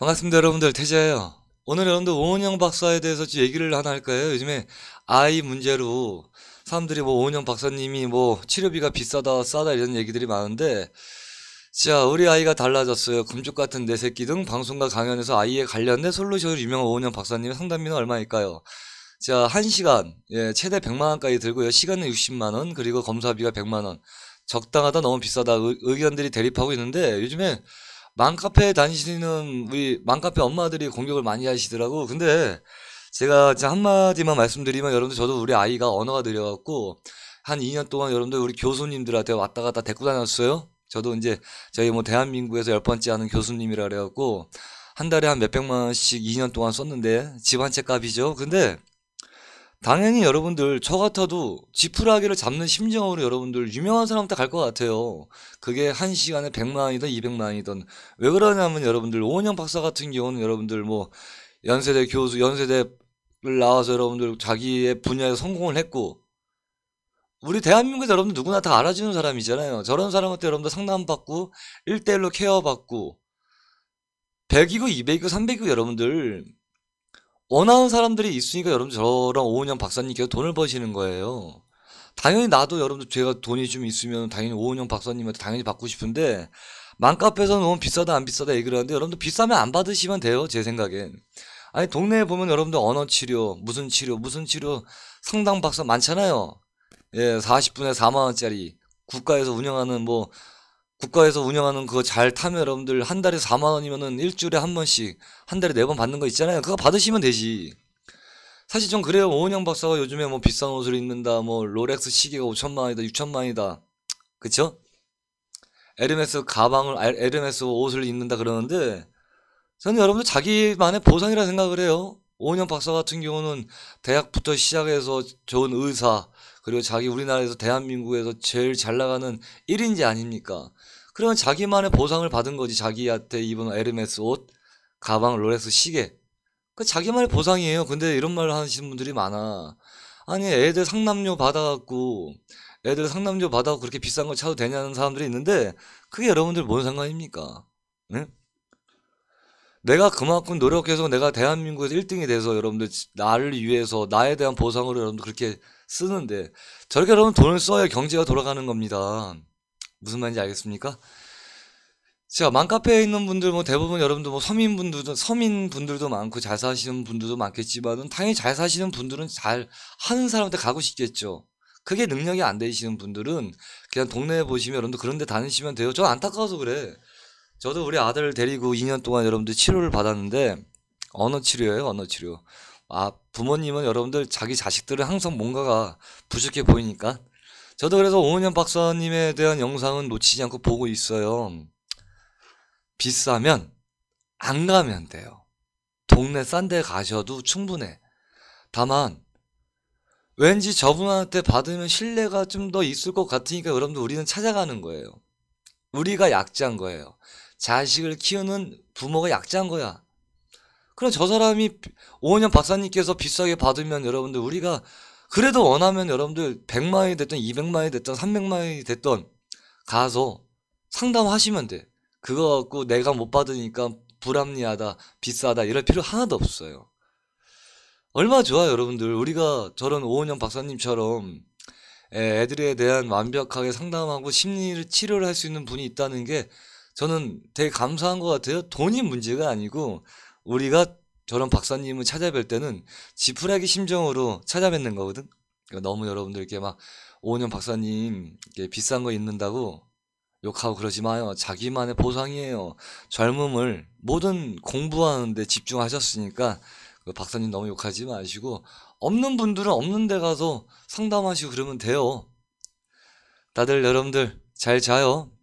반갑습니다 여러분들 태재예요 오늘 여러분들 오은영 박사에 대해서 얘기를 하나 할까요 요즘에 아이 문제로 사람들이 뭐 오은영 박사님이 뭐 치료비가 비싸다 싸다 이런 얘기들이 많은데 자 우리 아이가 달라졌어요 금쪽 같은 내 새끼 등 방송과 강연에서 아이에 관련된 솔루션을 유명한 오은영 박사님의 상담비는 얼마일까요 자 1시간 예, 최대 100만원까지 들고요 시간은 60만원 그리고 검사비가 100만원 적당하다 너무 비싸다 의, 견들이 대립하고 있는데 요즘에 맘카페 다니시는 우리 맘카페 엄마들이 공격을 많이 하시더라고. 근데 제가 한마디만 말씀드리면 여러분들 저도 우리 아이가 언어가 느려갖고 한 2년 동안 여러분들 우리 교수님들한테 왔다 갔다 데리고 다녔어요. 저도 이제 저희 뭐 대한민국에서 열 번째 하는 교수님이라 그래갖고 한 달에 한 몇백만 원씩 2년 동안 썼는데 집 한 채 값이죠. 근데 당연히 여러분들 저 같아도 지푸라기를 잡는 심정으로 여러분들 유명한 사람한테 갈 것 같아요. 그게 한 시간에 100만 이든 200만 이든왜 그러냐면 여러분들 오은영 박사 같은 경우는 여러분들 뭐 연세대 교수 연세대를 나와서 여러분들 자기의 분야에서 성공을 했고 우리 대한민국에 여러분들 누구나 다 알아주는 사람이잖아요. 저런 사람한테 여러분들 상담받고 1대1로 케어받고 100이고 200이고 300이고 여러분들 원하는 사람들이 있으니까 여러분 저랑 오은영 박사님께서 돈을 버시는 거예요. 당연히 나도 여러분들 제가 돈이 좀 있으면 당연히 오은영 박사님한테 당연히 받고 싶은데 맘카페에서 너무 뭐 비싸다 안 비싸다 얘기를 하는데 여러분들 비싸면 안 받으시면 돼요 제 생각엔 아니 동네에 보면 여러분들 언어 치료 무슨 치료 무슨 치료 상담 박사 많잖아요 예 40분에 4만 원짜리 국가에서 운영하는 뭐 국가에서 운영하는 그거 잘 타면 여러분들 한 달에 4만 원이면은 일주일에 한 번씩 한 달에 네 번 받는 거 있잖아요. 그거 받으시면 되지. 사실 좀 그래요. 오은영 박사가 요즘에 뭐 비싼 옷을 입는다. 뭐 롤렉스 시계가 5천만 원이다. 6천만 원이다. 그쵸? 에르메스 가방을 아, 에르메스 옷을 입는다 그러는데 저는 여러분들 자기만의 보상이라 생각을 해요. 오은영 박사 같은 경우는 대학부터 시작해서 좋은 의사 그리고 자기 우리나라에서 대한민국에서 제일 잘 나가는 1인지 아닙니까? 그러면 자기만의 보상을 받은 거지. 자기한테 입은 에르메스 옷, 가방, 롤렉스 시계. 그 자기만의 보상이에요. 근데 이런 말을 하시는 분들이 많아. 아니 애들 상남료 받아갖고 애들 상남료 받아갖고 그렇게 비싼 걸 차도 되냐는 사람들이 있는데 그게 여러분들 뭔 상관입니까? 네? 내가 그만큼 노력해서 내가 대한민국에서 1등이 돼서 여러분들 나를 위해서 나에 대한 보상으로 여러분들 그렇게 쓰는데 저렇게 여러분 돈을 써야 경제가 돌아가는 겁니다. 무슨 말인지 알겠습니까? 자, 맘카페에 있는 분들 뭐 대부분 여러분들 뭐 서민분들도 서민분들도 많고 잘 사시는 분들도 많겠지만은 당연히 잘 사시는 분들은 잘 하는 사람한테 가고 싶겠죠. 그게 능력이 안 되시는 분들은 그냥 동네에 보시면 여러분들 그런 데 다니시면 돼요. 저 안타까워서 그래. 저도 우리 아들 데리고 2년 동안 여러분들 치료를 받았는데 언어 치료예요, 언어 치료. 아, 부모님은 여러분들 자기 자식들을 항상 뭔가가 부족해 보이니까 저도 그래서 오은영 박사님에 대한 영상은 놓치지 않고 보고 있어요. 비싸면 안 가면 돼요. 동네 싼 데 가셔도 충분해. 다만 왠지 저분한테 받으면 신뢰가 좀 더 있을 것 같으니까 여러분들 우리는 찾아가는 거예요. 우리가 약자인 거예요. 자식을 키우는 부모가 약자인 거야. 그럼 저 사람이 오은영 박사님께서 비싸게 받으면 여러분들 우리가 그래도 원하면 여러분들 100만이 됐든 200만이 됐든 300만이 됐든 가서 상담하시면 돼. 그거 갖고 내가 못 받으니까 불합리하다, 비싸다 이럴 필요 하나도 없어요. 얼마 좋아 요 여러분들. 우리가 저런 오은영 박사님처럼 애들에 대한 완벽하게 상담하고 심리를 치료를 할 수 있는 분이 있다는 게 저는 되게 감사한 것 같아요. 돈이 문제가 아니고 우리가 저런 박사님을 찾아뵐 때는 지푸라기 심정으로 찾아뵙는 거거든. 그러니까 너무 여러분들 께막 오년 박사님 비싼 거 입는다고 욕하고 그러지 마요. 자기만의 보상이에요. 젊음을 모든 공부하는데 집중하셨으니까 그 박사님 너무 욕하지 마시고 없는 분들은 없는 데 가서 상담하시고 그러면 돼요. 다들 여러분들 잘 자요.